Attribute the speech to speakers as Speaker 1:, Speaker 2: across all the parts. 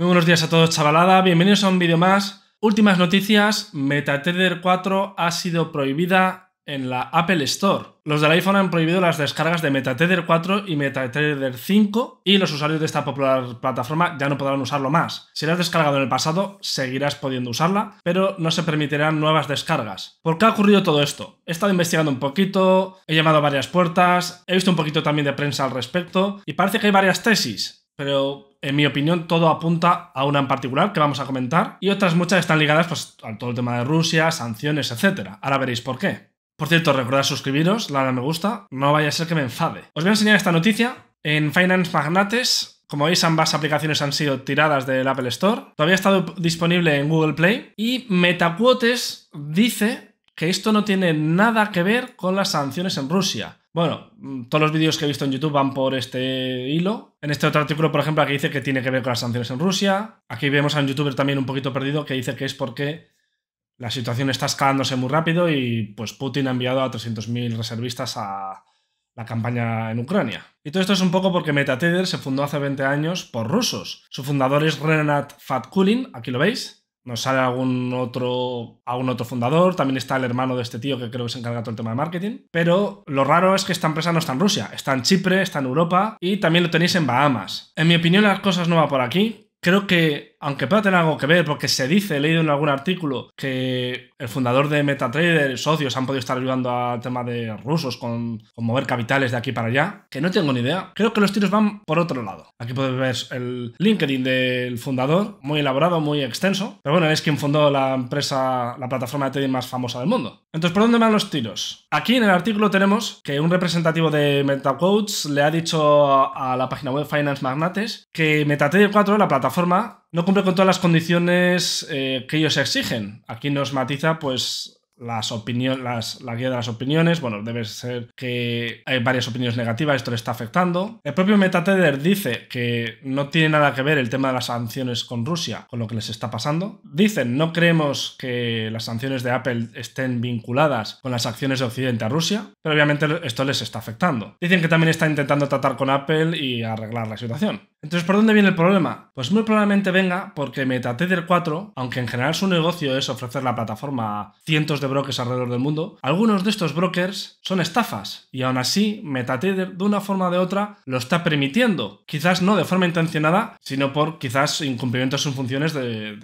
Speaker 1: Muy buenos días a todos, chavalada. Bienvenidos a un vídeo más. Últimas noticias: MetaTether 4 ha sido prohibida en la Apple Store. Los del iPhone han prohibido las descargas de MetaTether 4 y MetaTether 5 y los usuarios de esta popular plataforma ya no podrán usarlo más. Si la has descargado en el pasado, seguirás pudiendo usarla, pero no se permitirán nuevas descargas. ¿Por qué ha ocurrido todo esto? He estado investigando un poquito, he llamado a varias puertas, he visto un poquito también de prensa al respecto y parece que hay varias tesis, pero en mi opinión, todo apunta a una en particular que vamos a comentar y otras muchas están ligadas pues, a todo el tema de Rusia, sanciones, etc. Ahora veréis por qué. Por cierto, recordad suscribiros, darle a me gusta, no vaya a ser que me enfade. Os voy a enseñar esta noticia. En Finance Magnates como veis, ambas aplicaciones han sido tiradas del Apple Store. Todavía ha estado disponible en Google Play. Y MetaQuotes dice que esto no tiene nada que ver con las sanciones en Rusia. Bueno, mm, todos los vídeos que he visto en YouTube van por este hilo. En este otro artículo, por ejemplo, aquí dice que tiene que ver con las sanciones en Rusia. Aquí vemos a un youtuber también un poquito perdido que dice que es porque la situación está escalándose muy rápido y pues Putin ha enviado a 300.000 reservistas a la campaña en Ucrania. Y todo esto es un poco porque MetaTether se fundó hace 20 años por rusos. Su fundador es Renat Fatkulin, aquí lo veis, nos sale algún otro, algún otro fundador, también está el hermano de este tío que creo que se encarga todo el tema de marketing, pero lo raro es que esta empresa no está en Rusia, está en Chipre, está en Europa y también lo tenéis en Bahamas. En mi opinión las cosas no van por aquí, creo que aunque pueda tener algo que ver, porque se dice, he leído en algún artículo, que el fundador de MetaTrader, socios, han podido estar ayudando al tema de rusos con, mover capitales de aquí para allá, que no tengo ni idea. Creo que los tiros van por otro lado. Aquí puedes ver el LinkedIn del fundador, muy elaborado, muy extenso, pero bueno, es quien fundó la empresa, la plataforma de trading más famosa del mundo. Entonces, ¿por dónde van los tiros? Aquí en el artículo tenemos que un representativo de MetaQuotes le ha dicho a la página web Finance Magnates que MetaTrader 4, la plataforma, no cumple con todas las condiciones eh, que ellos exigen. Aquí nos matiza, pues, las opiniones, la guía de las opiniones, bueno, debe ser que hay varias opiniones negativas, esto le está afectando. El propio Metateder dice que no tiene nada que ver el tema de las sanciones con Rusia, con lo que les está pasando. Dicen, no creemos que las sanciones de Apple estén vinculadas con las acciones de Occidente a Rusia, pero obviamente esto les está afectando. Dicen que también está intentando tratar con Apple y arreglar la situación. Entonces, ¿por dónde viene el problema? Pues muy probablemente venga porque MetaTrader 4, aunque en general su negocio es ofrecer la plataforma a cientos de brokers alrededor del mundo, algunos de estos brokers son estafas y aún así MetaTrader de una forma o de otra lo está permitiendo. Quizás no de forma intencionada, sino por quizás incumplimientos en funciones de,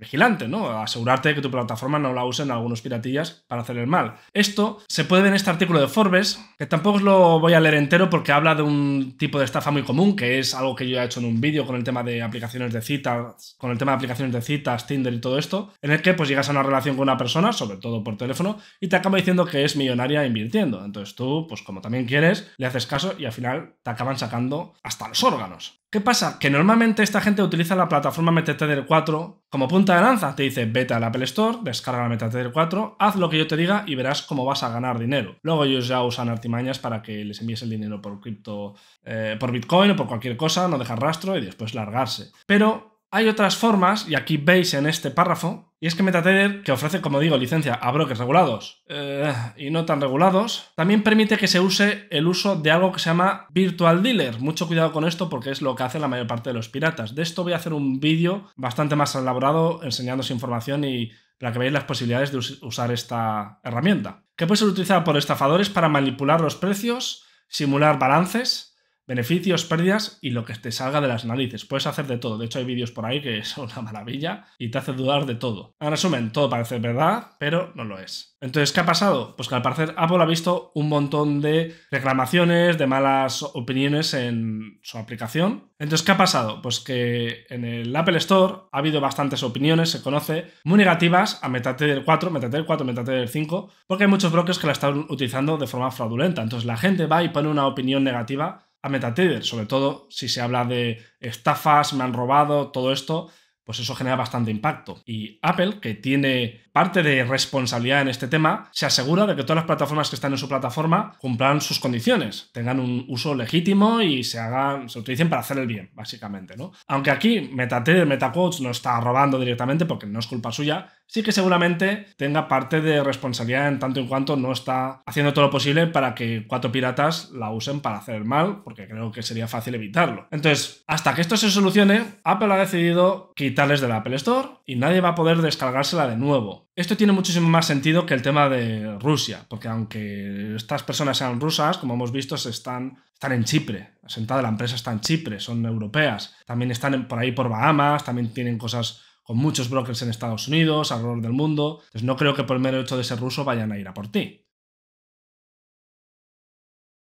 Speaker 1: vigilante, ¿no? Asegurarte de que tu plataforma no la usen algunos piratillas para hacer el mal. Esto se puede ver en este artículo de Forbes, que tampoco os lo voy a leer entero porque habla de un tipo de estafa muy común, que es algo que yo ya he hecho en un vídeo con el tema de aplicaciones de citas, con el tema de aplicaciones de citas, Tinder y todo esto, en el que pues llegas a una relación con una persona, sobre todo por teléfono, y te acaba diciendo que es millonaria invirtiendo. Entonces tú, pues como también quieres, le haces caso y al final te acaban sacando hasta los órganos. ¿Qué pasa? Que normalmente esta gente utiliza la plataforma MetaTrader 4 como punta de lanza. Te dice, vete al la Apple Store, descarga la MetaTrader 4, haz lo que yo te diga y verás cómo vas a ganar dinero. Luego ellos ya usan artimañas para que les envíes el dinero por cripto, eh, por Bitcoin o por cualquier cosa, no dejar rastro y después largarse. Pero hay otras formas, y aquí veis en este párrafo, y es que MetaTrader, que ofrece, como digo, licencia a brokers regulados eh, y no tan regulados, también permite que se use el uso de algo que se llama Virtual Dealer. Mucho cuidado con esto porque es lo que hace la mayor parte de los piratas. De esto voy a hacer un vídeo bastante más elaborado enseñándoos información y para que veáis las posibilidades de usar esta herramienta. Que puede ser utilizada por estafadores para manipular los precios, simular balances beneficios, pérdidas y lo que te salga de las narices. Puedes hacer de todo. De hecho, hay vídeos por ahí que son una maravilla y te hace dudar de todo. En resumen, todo parece verdad, pero no lo es. Entonces, ¿qué ha pasado? Pues que al parecer Apple ha visto un montón de reclamaciones, de malas opiniones en su aplicación. Entonces, ¿qué ha pasado? Pues que en el Apple Store ha habido bastantes opiniones, se conoce, muy negativas a Metatrader 4, Metatrader 4, Metatrader 5, porque hay muchos brokers que la están utilizando de forma fraudulenta. Entonces, la gente va y pone una opinión negativa a MetaTrader, sobre todo si se habla de estafas, me han robado, todo esto, pues eso genera bastante impacto. Y Apple, que tiene parte de responsabilidad en este tema, se asegura de que todas las plataformas que están en su plataforma cumplan sus condiciones, tengan un uso legítimo y se hagan, se utilicen para hacer el bien, básicamente, ¿no? Aunque aquí MetaTrader, MetaQuotes no está robando directamente porque no es culpa suya, sí que seguramente tenga parte de responsabilidad en tanto en cuanto no está haciendo todo lo posible para que cuatro piratas la usen para hacer el mal, porque creo que sería fácil evitarlo. Entonces, hasta que esto se solucione, Apple ha decidido quitarles de la Apple Store y nadie va a poder descargársela de nuevo. Esto tiene muchísimo más sentido que el tema de Rusia, porque aunque estas personas sean rusas, como hemos visto, están, están en Chipre. La sentada la empresa está en Chipre, son europeas. También están por ahí por Bahamas, también tienen cosas con muchos brokers en Estados Unidos, alrededor del mundo. Entonces no creo que por el mero hecho de ser ruso vayan a ir a por ti.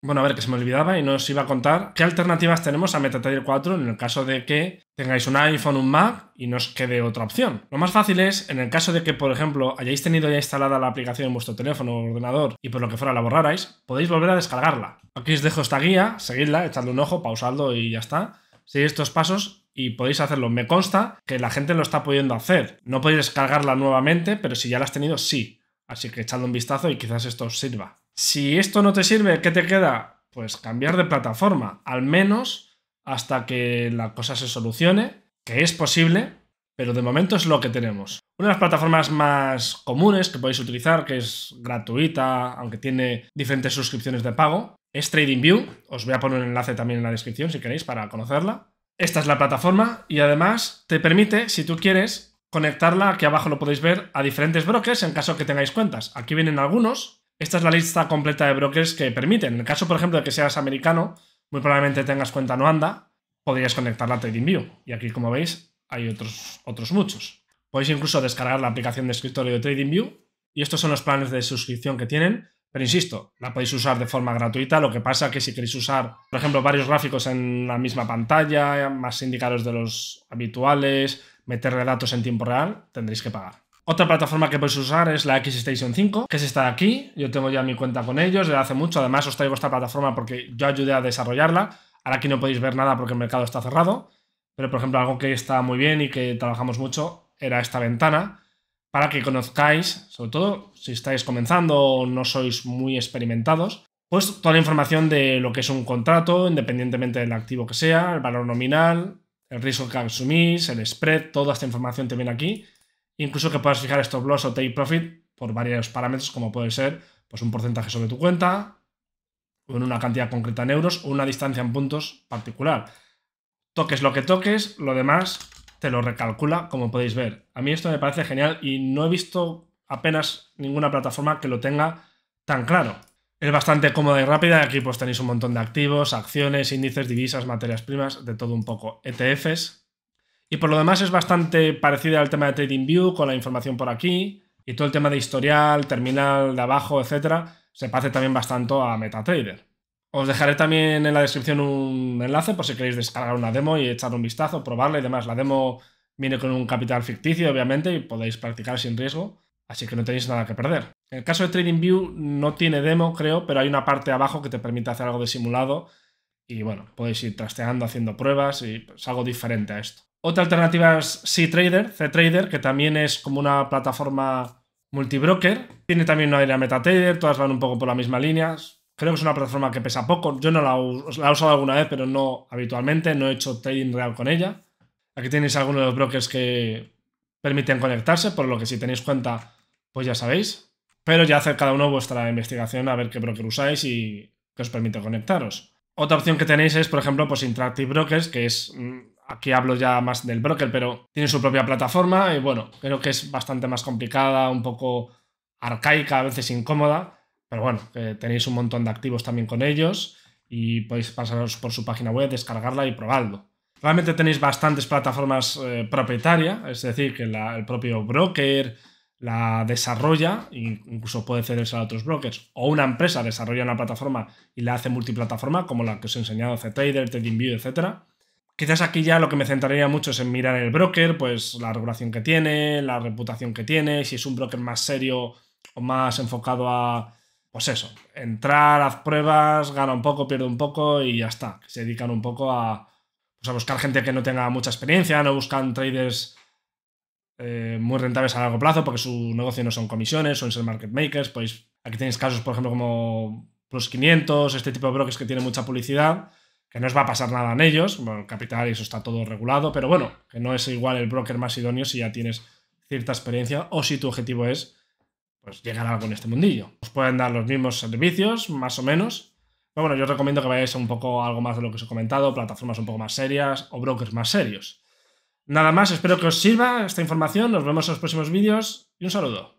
Speaker 1: Bueno, a ver, que se me olvidaba y no os iba a contar qué alternativas tenemos a MetaTrader 4 en el caso de que tengáis un iPhone, un Mac y no quede otra opción. Lo más fácil es, en el caso de que, por ejemplo, hayáis tenido ya instalada la aplicación en vuestro teléfono o ordenador y por lo que fuera la borrarais, podéis volver a descargarla. Aquí os dejo esta guía, seguidla, echadle un ojo, pausadlo y ya está. Seguid estos pasos y podéis hacerlo. Me consta que la gente lo está pudiendo hacer. No podéis descargarla nuevamente, pero si ya la has tenido, sí. Así que echadle un vistazo y quizás esto os sirva. Si esto no te sirve, ¿qué te queda? Pues cambiar de plataforma, al menos hasta que la cosa se solucione, que es posible, pero de momento es lo que tenemos. Una de las plataformas más comunes que podéis utilizar, que es gratuita, aunque tiene diferentes suscripciones de pago, es TradingView. Os voy a poner un enlace también en la descripción si queréis para conocerla. Esta es la plataforma y además te permite, si tú quieres, conectarla, aquí abajo lo podéis ver, a diferentes brokers en caso que tengáis cuentas. Aquí vienen algunos, esta es la lista completa de brokers que permiten. En el caso, por ejemplo, de que seas americano, muy probablemente tengas cuenta no anda, podrías conectarla a TradingView. Y aquí, como veis, hay otros, muchos. Podéis incluso descargar la aplicación de escritorio de TradingView. Y estos son los planes de suscripción que tienen. Pero insisto, la podéis usar de forma gratuita. Lo que pasa es que si queréis usar, por ejemplo, varios gráficos en la misma pantalla, más indicadores de los habituales, meterle datos en tiempo real, tendréis que pagar. Otra plataforma que podéis usar es la Xstation 5, que es esta aquí. Yo tengo ya mi cuenta con ellos desde hace mucho. Además, os traigo esta plataforma porque yo ayudé a desarrollarla. Ahora aquí no podéis ver nada porque el mercado está cerrado. Pero, por ejemplo, algo que está muy bien y que trabajamos mucho era esta ventana para que conozcáis, sobre todo si estáis comenzando o no sois muy experimentados, pues toda la información de lo que es un contrato, independientemente del activo que sea, el valor nominal, el riesgo que asumís, el spread, toda esta información te viene aquí Incluso que puedas fijar stop loss o take profit por varios parámetros, como puede ser pues, un porcentaje sobre tu cuenta, o una cantidad concreta en euros, o una distancia en puntos particular. Toques lo que toques, lo demás te lo recalcula, como podéis ver. A mí esto me parece genial y no he visto apenas ninguna plataforma que lo tenga tan claro. Es bastante cómoda y rápida, aquí pues tenéis un montón de activos, acciones, índices, divisas, materias primas, de todo un poco. ETFs, y por lo demás es bastante parecida al tema de TradingView, con la información por aquí y todo el tema de historial, terminal de abajo, etcétera, se parece también bastante a MetaTrader. Os dejaré también en la descripción un enlace por si queréis descargar una demo y echar un vistazo, probarla y demás. La demo viene con un capital ficticio, obviamente, y podéis practicar sin riesgo, así que no tenéis nada que perder. En el caso de TradingView no tiene demo, creo, pero hay una parte abajo que te permite hacer algo de simulado y bueno, podéis ir trasteando, haciendo pruebas y es pues, algo diferente a esto. Otra alternativa es CTrader, trader que también es como una plataforma multibroker. Tiene también una idea MetaTrader, todas van un poco por la misma línea. Creo que es una plataforma que pesa poco. Yo no la, he usado alguna vez, pero no habitualmente. No he hecho trading real con ella. Aquí tenéis algunos de los brokers que permiten conectarse, por lo que si tenéis cuenta, pues ya sabéis. Pero ya hacer cada uno vuestra investigación a ver qué broker usáis y que os permite conectaros. Otra opción que tenéis es, por ejemplo, pues Interactive Brokers, que es mm, aquí hablo ya más del broker, pero tiene su propia plataforma y bueno, creo que es bastante más complicada, un poco arcaica, a veces incómoda, pero bueno, tenéis un montón de activos también con ellos y podéis pasaros por su página web, descargarla y probarlo. Realmente tenéis bastantes plataformas eh, propietarias, es decir, que el propio broker la desarrolla, e incluso puede cederse a otros brokers, o una empresa desarrolla una plataforma y la hace multiplataforma, como la que os he enseñado, CTrader, TradingView, etcétera. Quizás aquí ya lo que me centraría mucho es en mirar el broker, pues la regulación que tiene, la reputación que tiene, si es un broker más serio o más enfocado a, pues eso, entrar, haz pruebas, gana un poco, pierde un poco y ya está. Se dedican un poco pues, a, buscar gente que no tenga mucha experiencia, no buscan traders eh, muy rentables a largo plazo porque su negocio no son comisiones, son ser market makers. Pues aquí tenéis casos, por ejemplo, como Plus 500, este tipo de brokers que tiene mucha publicidad que no os va a pasar nada en ellos, bueno, el capital eso está todo regulado, pero bueno, que no es igual el broker más idóneo si ya tienes cierta experiencia o si tu objetivo es pues llegar a algo en este mundillo. Os pueden dar los mismos servicios, más o menos. Pero bueno, yo os recomiendo que vayáis a un poco algo más de lo que os he comentado, plataformas un poco más serias o brokers más serios. Nada más, espero que os sirva esta información, nos vemos en los próximos vídeos y un saludo.